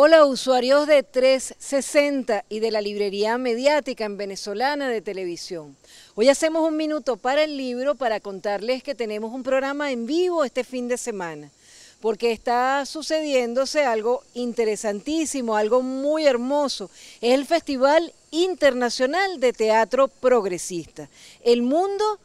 Hola usuarios de 360 y de la librería mediática en venezolana de televisión. Hoy hacemos un minuto para el libro para contarles que tenemos un programa en vivo este fin de semana, porque está sucediéndose algo interesantísimo, algo muy hermoso. Es el Festival Internacional de Teatro Progresista. El mundo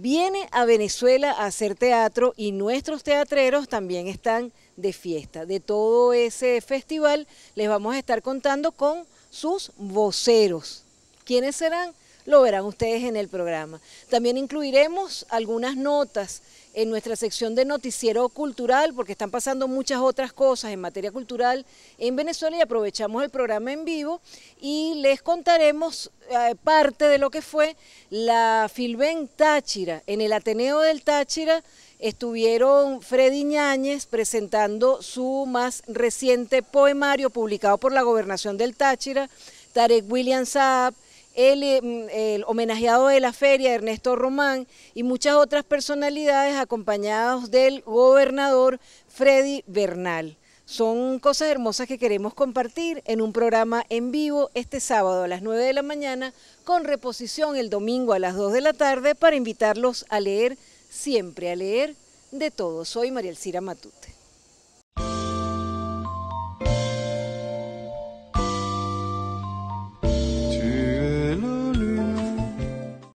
viene a Venezuela a hacer teatro y nuestros teatreros también están de fiesta. De todo ese festival les vamos a estar contando con sus voceros. ¿Quiénes serán? lo verán ustedes en el programa. También incluiremos algunas notas en nuestra sección de noticiero cultural, porque están pasando muchas otras cosas en materia cultural en Venezuela y aprovechamos el programa en vivo y les contaremos eh, parte de lo que fue la Filben Táchira. En el Ateneo del Táchira estuvieron Freddy Ñáñez presentando su más reciente poemario publicado por la Gobernación del Táchira, Tarek William Saab, eh, mm, el, homenajeado de la feria, Ernesto Román, y muchas otras personalidades acompañados del gobernador Freddy Bernal. Son cosas hermosas que queremos compartir en un programa en vivo este sábado a las 9 de la mañana, con reposición el domingo a las 2 de la tarde para invitarlos a leer, siempre a leer de todo. Soy María Elcira Matute.